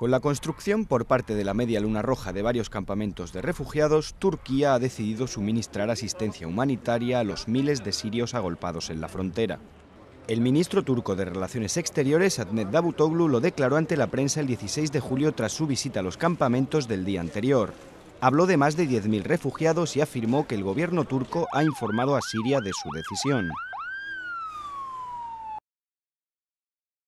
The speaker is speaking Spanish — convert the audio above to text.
Con la construcción por parte de la Media Luna Roja de varios campamentos de refugiados, Turquía ha decidido suministrar asistencia humanitaria a los miles de sirios agolpados en la frontera. El ministro turco de Relaciones Exteriores, Ahmed Davutoglu, lo declaró ante la prensa el 16 de julio tras su visita a los campamentos del día anterior. Habló de más de 10.000 refugiados y afirmó que el gobierno turco ha informado a Siria de su decisión.